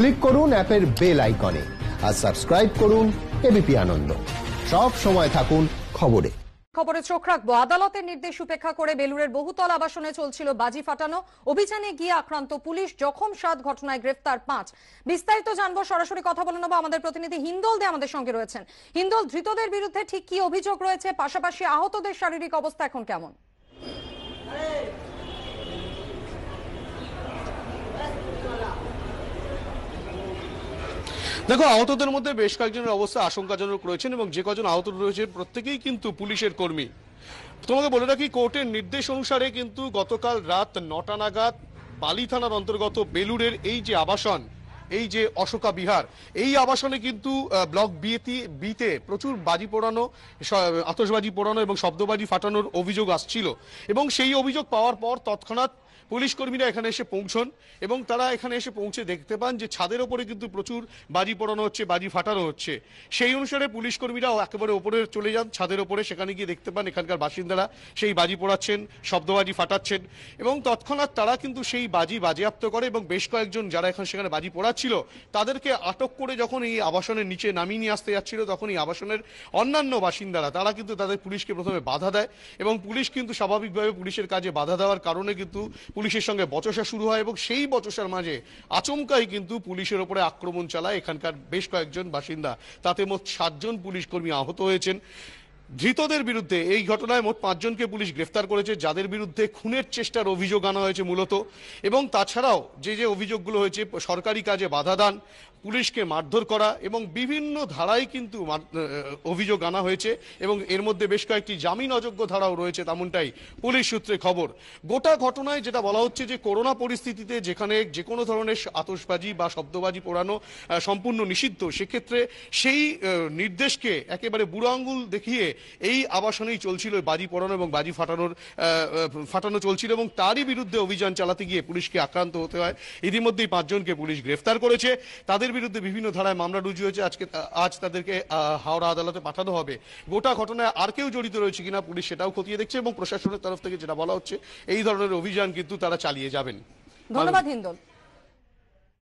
click করুন অ্যাপের bell আইকনে আর সাবস্ক্রাইব করুন এবিপি আনন্দ সব সময় থাকুন খবরে খবরে চোখ রাখবো আদালতের নির্দেশ উপেক্ষা করে বেলুরের বহুতল আবাসনে চলছিল বাজি ফাটানো অভিযানে গিয়ে আক্রান্ত পুলিশ জখম সাত ঘটনায় গ্রেফতার পাঁচ বিস্তারিত জানবো সরাসরি কথা বলে নেবো আমাদের প্রতিনিধি হিন্দল দে আমাদের সঙ্গে রয়েছেন হিন্দল ধৃতদের বিরুদ্ধে ঠিক কি অভিযোগ রয়েছে পাশাপাশি আহতদের শারীরিক অবস্থা এখন কেমন দেখো আহতদের মধ্যে বেশ কয়েকজনের অবস্থা আশঙ্কাজনক রয়েছেন এবং যে কজন আহত রয়েছে প্রত্যেকেই কিন্তু পুলিশের কর্মী তোমাকে বলে রাখি কোর্টের নির্দেশ অনুসারে কিন্তু গতকাল রাত নটা নাগাদ বালি থানার অন্তর্গত বেলুড়ের এই যে আবাসন এই যে অশোকা বিহার এই আবাসনে কিন্তু ব্লক বিএতি বিতে প্রচুর বাজি পোড়ানো আতসবাজি পোড়ানো এবং শব্দবাজি ফাটানোর অভিযোগ আসছিল এবং সেই অভিযোগ পাওয়ার পর তৎক্ষণাৎ পুলিশ কর্মীরা এখানে এসে পৌঁছন এবং তারা এখানে এসে পৌঁছে দেখতে পান যে ছাদের ওপরে কিন্তু প্রচুর বাজি পোড়ানো হচ্ছে বাজি ফাটানো হচ্ছে সেই অনুসারে পুলিশ কর্মীরাও একেবারে ওপরে চলে যান ছাদের ওপরে সেখানে গিয়ে দেখতে পান এখানকার বাসিন্দারা সেই বাজি পোড়াচ্ছেন শব্দবাজি ফাটাচ্ছেন এবং তৎক্ষণাৎ তারা কিন্তু সেই বাজি বাজেয়াপ্ত করে এবং বেশ কয়েকজন যারা এখন সেখানে বাজি পোড়াচ্ছে যাচ্ছিল তাদেরকে আটক করে যখন এই আবাসনের নিচে নামিয়ে নিয়ে আসতে যাচ্ছিল তখন এই আবাসনের অন্যান্য বাসিন্দারা তারা কিন্তু তাদের পুলিশকে প্রথমে বাধা দেয় এবং পুলিশ কিন্তু স্বাভাবিকভাবে পুলিশের কাজে বাধা দেওয়ার কারণে কিন্তু পুলিশের সঙ্গে বচসা শুরু হয় এবং সেই বচসার মাঝে আচমকাই কিন্তু পুলিশের ওপরে আক্রমণ চালায় এখানকার বেশ কয়েকজন বাসিন্দা তাতে মোট সাতজন পুলিশ কর্মী আহত হয়েছেন ধৃতদের বিরুদ্ধে এই ঘটনায় মোট পাঁচজনকে পুলিশ গ্রেফতার করেছে যাদের বিরুদ্ধে খুনের চেষ্টার অভিযোগ আনা হয়েছে মূলত এবং তাছাড়াও যে যে অভিযোগগুলো হয়েছে সরকারি কাজে বাধা দান পুলিশকে মারধর করা এবং বিভিন্ন ধারায় কিন্তু অভিযোগ আনা হয়েছে এবং এর মধ্যে বেশ কয়েকটি জামিন অযোগ্য ধারাও রয়েছে তেমনটাই পুলিশ সূত্রে খবর গোটা ঘটনায় যেটা বলা হচ্ছে যে করোনা পরিস্থিতিতে যেখানে যে কোনো ধরনের আতসবাজি বা শব্দবাজি পোড়ানো সম্পূর্ণ নিষিদ্ধ সেক্ষেত্রে সেই নির্দেশকে একেবারে বুড়ো আঙ্গুল দেখিয়ে এই আবাসনেই চলছিল বাজি পড়ানো এবং বাজি ফাটানোর ফাটানো চলছিল এবং তারই বিরুদ্ধে অভিযান চালাতে গিয়ে পুলিশকে আক্রান্ত হতে হয় ইতিমধ্যেই পাঁচজনকে পুলিশ গ্রেফতার করেছে তাদের তাদের বিরুদ্ধে বিভিন্ন ধারায় মামলা রুজু হয়েছে আজকে আজ তাদেরকে হাওড়া আদালতে পাঠানো হবে গোটা ঘটনায় আর কেউ জড়িত রয়েছে কিনা পুলিশ সেটাও খতিয়ে দেখছে এবং প্রশাসনের তরফ থেকে যেটা বলা হচ্ছে এই ধরনের অভিযান কিন্তু তারা চালিয়ে যাবেন ধন্যবাদ হিন্দল